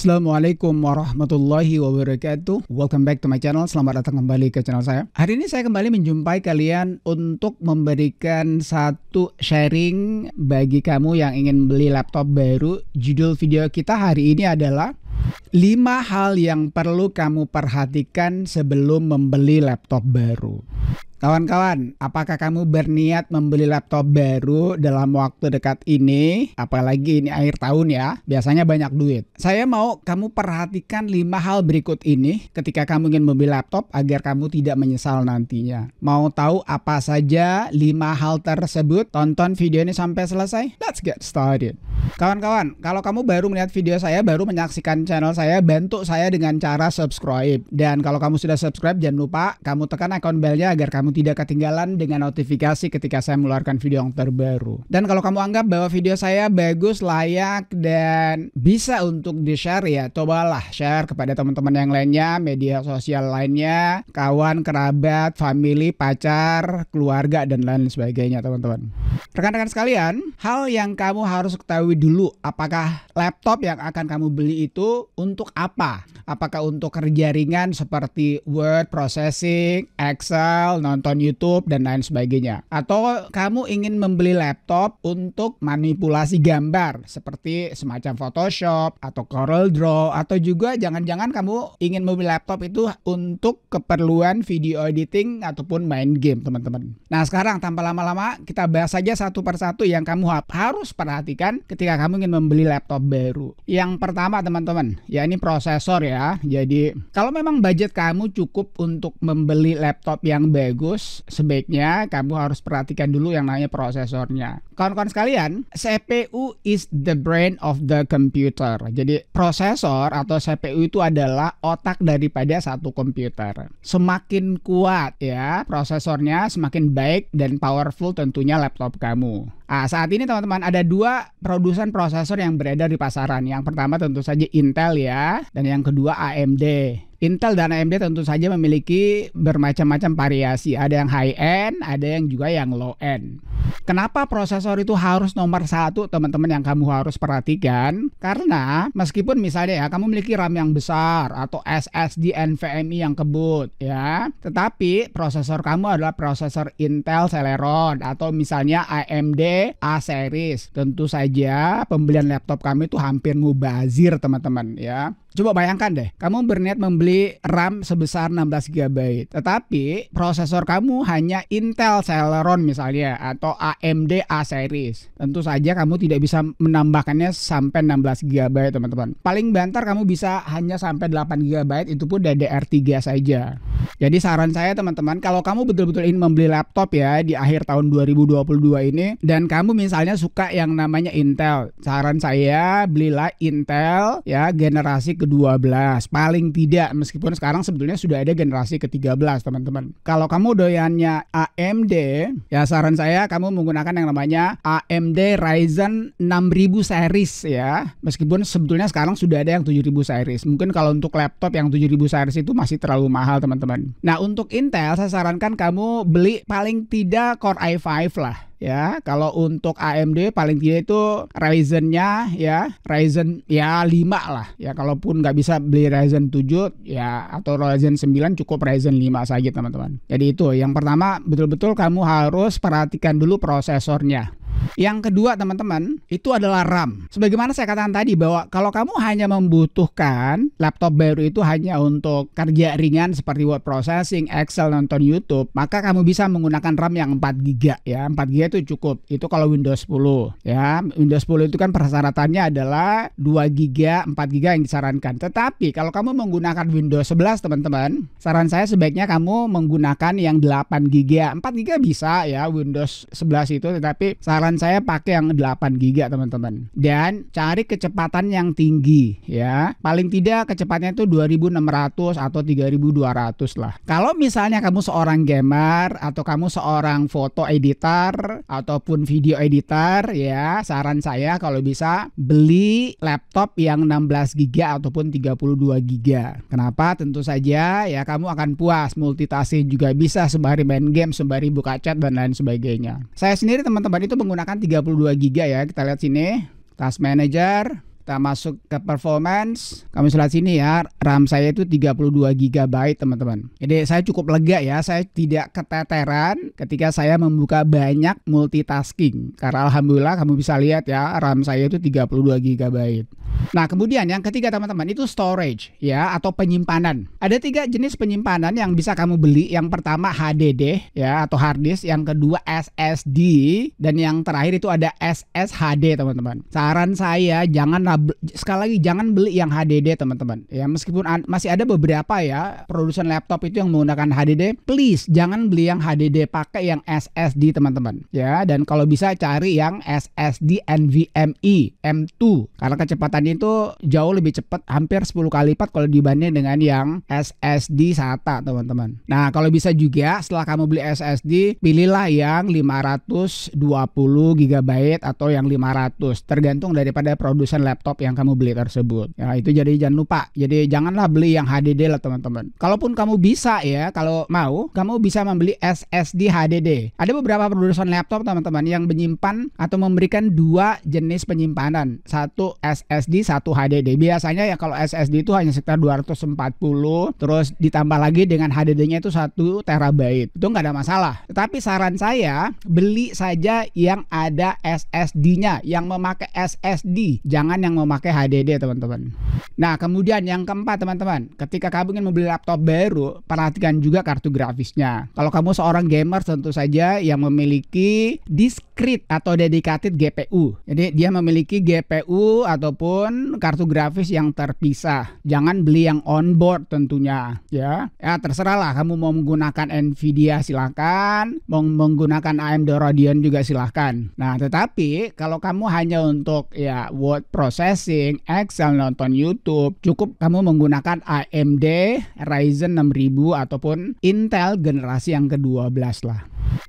Assalamualaikum warahmatullahi wabarakatuh Welcome back to my channel, selamat datang kembali ke channel saya Hari ini saya kembali menjumpai kalian untuk memberikan satu sharing Bagi kamu yang ingin beli laptop baru Judul video kita hari ini adalah 5 hal yang perlu kamu perhatikan sebelum membeli laptop baru Kawan-kawan, apakah kamu berniat membeli laptop baru dalam waktu dekat ini? Apalagi ini akhir tahun ya, biasanya banyak duit. Saya mau kamu perhatikan lima hal berikut ini ketika kamu ingin membeli laptop agar kamu tidak menyesal nantinya. Mau tahu apa saja lima hal tersebut? Tonton video ini sampai selesai. Let's get started. Kawan-kawan, kalau kamu baru melihat video saya, baru menyaksikan channel saya, bantu saya dengan cara subscribe. Dan kalau kamu sudah subscribe, jangan lupa kamu tekan ikon belnya agar kamu kamu tidak ketinggalan dengan notifikasi ketika saya mengeluarkan video yang terbaru. Dan kalau kamu anggap bahwa video saya bagus, layak, dan bisa untuk di-share ya, cobalah share kepada teman-teman yang lainnya, media sosial lainnya, kawan, kerabat, family, pacar, keluarga, dan lain sebagainya teman-teman. Rekan-rekan sekalian, hal yang kamu harus ketahui dulu, apakah laptop yang akan kamu beli itu untuk apa? Apakah untuk kerja ringan seperti Word, Processing, Excel, non nonton YouTube dan lain sebagainya. Atau kamu ingin membeli laptop untuk manipulasi gambar seperti semacam Photoshop atau Corel Draw atau juga jangan-jangan kamu ingin membeli laptop itu untuk keperluan video editing ataupun main game, teman-teman. Nah, sekarang tanpa lama-lama kita bahas saja satu persatu yang kamu harus perhatikan ketika kamu ingin membeli laptop baru. Yang pertama, teman-teman, ya ini prosesor ya. Jadi, kalau memang budget kamu cukup untuk membeli laptop yang bagus bagus, sebaiknya kamu harus perhatikan dulu yang namanya prosesornya. Kawan-kawan sekalian, CPU is the brain of the computer. Jadi prosesor atau CPU itu adalah otak daripada satu komputer. Semakin kuat ya prosesornya, semakin baik dan powerful tentunya laptop kamu. Ah, saat ini teman-teman ada dua produsen prosesor yang beredar di pasaran. Yang pertama tentu saja Intel ya, dan yang kedua AMD. Intel dan AMD tentu saja memiliki bermacam-macam variasi. Ada yang high end, ada yang juga yang low end. Kenapa prosesor itu harus nomor satu teman-teman yang kamu harus perhatikan? Karena meskipun misalnya ya kamu memiliki RAM yang besar atau SSD NVMe yang kebut ya, tetapi prosesor kamu adalah prosesor Intel Celeron atau misalnya AMD A series. Tentu saja pembelian laptop kami itu hampir mubazir teman-teman ya. Coba bayangkan deh, kamu berniat membeli RAM sebesar 16 GB, tetapi prosesor kamu hanya Intel Celeron misalnya atau AMD A series. Tentu saja kamu tidak bisa menambahkannya sampai 16 GB, teman-teman. Paling banter kamu bisa hanya sampai 8 GB itu pun DDR3 saja. Jadi saran saya teman-teman, kalau kamu betul-betul ingin membeli laptop ya di akhir tahun 2022 ini dan kamu misalnya suka yang namanya Intel, saran saya belilah Intel ya generasi ke-12 paling tidak meskipun sekarang sebetulnya sudah ada generasi ke-13 teman-teman. Kalau kamu doyannya AMD, ya saran saya kamu menggunakan yang namanya AMD Ryzen 6000 series ya. Meskipun sebetulnya sekarang sudah ada yang 7000 series. Mungkin kalau untuk laptop yang 7000 series itu masih terlalu mahal teman-teman. Nah, untuk Intel saya sarankan kamu beli paling tidak Core i5 lah ya kalau untuk AMD paling tidak itu Ryzen-nya ya Ryzen ya 5 lah ya kalaupun nggak bisa beli Ryzen 7 ya atau Ryzen 9 cukup Ryzen 5 saja teman-teman jadi itu yang pertama betul-betul kamu harus perhatikan dulu prosesornya yang kedua teman-teman itu adalah RAM. Sebagaimana saya katakan tadi bahwa kalau kamu hanya membutuhkan laptop baru itu hanya untuk kerja ringan seperti word processing, Excel, nonton YouTube, maka kamu bisa menggunakan RAM yang 4 GB ya. 4 GB itu cukup. Itu kalau Windows 10 ya. Windows 10 itu kan persyaratannya adalah 2 GB, 4 GB yang disarankan. Tetapi kalau kamu menggunakan Windows 11 teman-teman, saran saya sebaiknya kamu menggunakan yang 8 GB. 4 GB bisa ya Windows 11 itu tetapi saran saran saya pakai yang 8 GB teman-teman. Dan cari kecepatan yang tinggi ya. Paling tidak kecepatannya itu 2600 atau 3200 lah. Kalau misalnya kamu seorang gamer atau kamu seorang foto editor ataupun video editor ya, saran saya kalau bisa beli laptop yang 16 GB ataupun 32 GB. Kenapa? Tentu saja ya kamu akan puas multitasking juga bisa sembari main game, sembari buka chat dan lain sebagainya. Saya sendiri teman-teman itu menggunakan menggunakan 32 GB ya. Kita lihat sini, task manager, kita masuk ke performance. Kami lihat sini ya, RAM saya itu 32 GB, teman-teman. Jadi saya cukup lega ya, saya tidak keteteran ketika saya membuka banyak multitasking. Karena alhamdulillah kamu bisa lihat ya, RAM saya itu 32 GB. Nah, kemudian yang ketiga teman-teman itu storage ya atau penyimpanan. Ada tiga jenis penyimpanan yang bisa kamu beli. Yang pertama HDD ya atau hard disk, yang kedua SSD dan yang terakhir itu ada SSHD teman-teman. Saran saya jangan sekali lagi jangan beli yang HDD teman-teman. Ya meskipun masih ada beberapa ya produsen laptop itu yang menggunakan HDD, please jangan beli yang HDD, pakai yang SSD teman-teman. Ya dan kalau bisa cari yang SSD NVMe M2 karena kecepatan kecepatan itu jauh lebih cepat hampir 10 kali lipat kalau dibanding dengan yang SSD SATA teman-teman. Nah kalau bisa juga setelah kamu beli SSD pilihlah yang 520 GB atau yang 500 tergantung daripada produsen laptop yang kamu beli tersebut. Ya itu jadi jangan lupa. Jadi janganlah beli yang HDD lah teman-teman. Kalaupun kamu bisa ya kalau mau kamu bisa membeli SSD HDD. Ada beberapa produsen laptop teman-teman yang menyimpan atau memberikan dua jenis penyimpanan. Satu SSD SSD satu HDD. Biasanya ya kalau SSD itu hanya sekitar 240 terus ditambah lagi dengan HDD-nya itu 1 terabyte. Itu nggak ada masalah. tetapi saran saya beli saja yang ada SSD-nya, yang memakai SSD, jangan yang memakai HDD, teman-teman. Nah, kemudian yang keempat, teman-teman, ketika kamu ingin membeli laptop baru, perhatikan juga kartu grafisnya. Kalau kamu seorang gamer tentu saja yang memiliki discrete atau dedicated GPU. Jadi dia memiliki GPU ataupun kartu grafis yang terpisah. Jangan beli yang onboard tentunya ya. Ya terserah lah kamu mau menggunakan Nvidia silahkan, mau menggunakan AMD Radeon juga silahkan. Nah tetapi kalau kamu hanya untuk ya word processing, Excel, nonton YouTube, cukup kamu menggunakan AMD Ryzen 6000 ataupun Intel generasi yang ke-12 lah.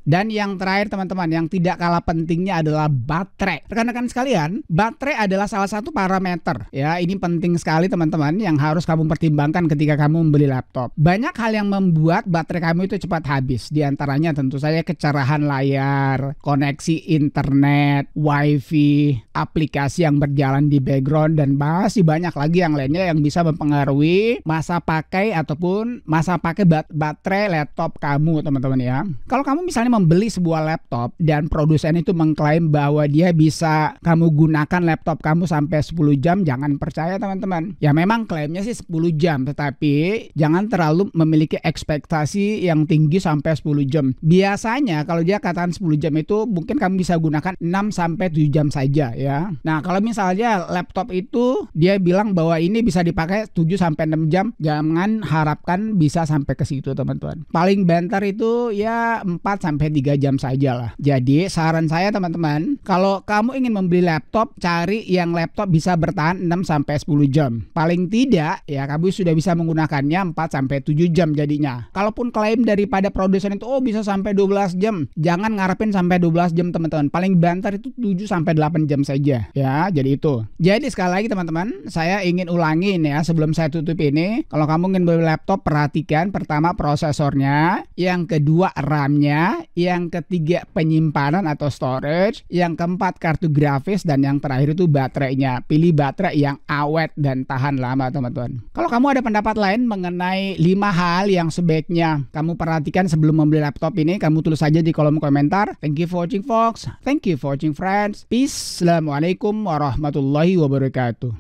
Dan yang terakhir teman-teman yang tidak kalah pentingnya adalah baterai. Rekan-rekan sekalian, baterai adalah salah satu parameter. Ya, ini penting sekali teman-teman yang harus kamu pertimbangkan ketika kamu membeli laptop. Banyak hal yang membuat baterai kamu itu cepat habis. Di antaranya tentu saja kecerahan layar, koneksi internet, wifi, aplikasi yang berjalan di background dan masih banyak lagi yang lainnya yang bisa mempengaruhi masa pakai ataupun masa pakai baterai laptop kamu teman-teman ya. Kalau kamu misalnya membeli sebuah laptop dan produsen itu mengklaim bahwa dia bisa kamu gunakan laptop kamu sampai 10 jam, jangan percaya teman-teman. Ya memang klaimnya sih 10 jam, tetapi jangan terlalu memiliki ekspektasi yang tinggi sampai 10 jam. Biasanya kalau dia katakan 10 jam itu mungkin kamu bisa gunakan 6 sampai 7 jam saja ya. Nah, kalau misalnya laptop itu dia bilang bahwa ini bisa dipakai 7 sampai 6 jam, jangan harapkan bisa sampai ke situ teman-teman. Paling banter itu ya 4 4 sampai 3 jam saja lah. Jadi saran saya teman-teman, kalau kamu ingin membeli laptop, cari yang laptop bisa bertahan 6 sampai 10 jam. Paling tidak ya kamu sudah bisa menggunakannya 4 sampai 7 jam jadinya. Kalaupun klaim daripada produsen itu oh bisa sampai 12 jam, jangan ngarepin sampai 12 jam teman-teman. Paling banter itu 7 sampai 8 jam saja. Ya, jadi itu. Jadi sekali lagi teman-teman, saya ingin ulangin ya sebelum saya tutup ini, kalau kamu ingin beli laptop perhatikan pertama prosesornya, yang kedua RAM-nya, yang ketiga penyimpanan atau storage, yang keempat kartu grafis dan yang terakhir itu baterainya. Pilih baterai yang awet dan tahan lama, teman-teman. Kalau kamu ada pendapat lain mengenai lima hal yang sebaiknya kamu perhatikan sebelum membeli laptop ini, kamu tulis saja di kolom komentar. Thank you for watching folks, Thank you for watching friends. Peace. Assalamualaikum warahmatullahi wabarakatuh.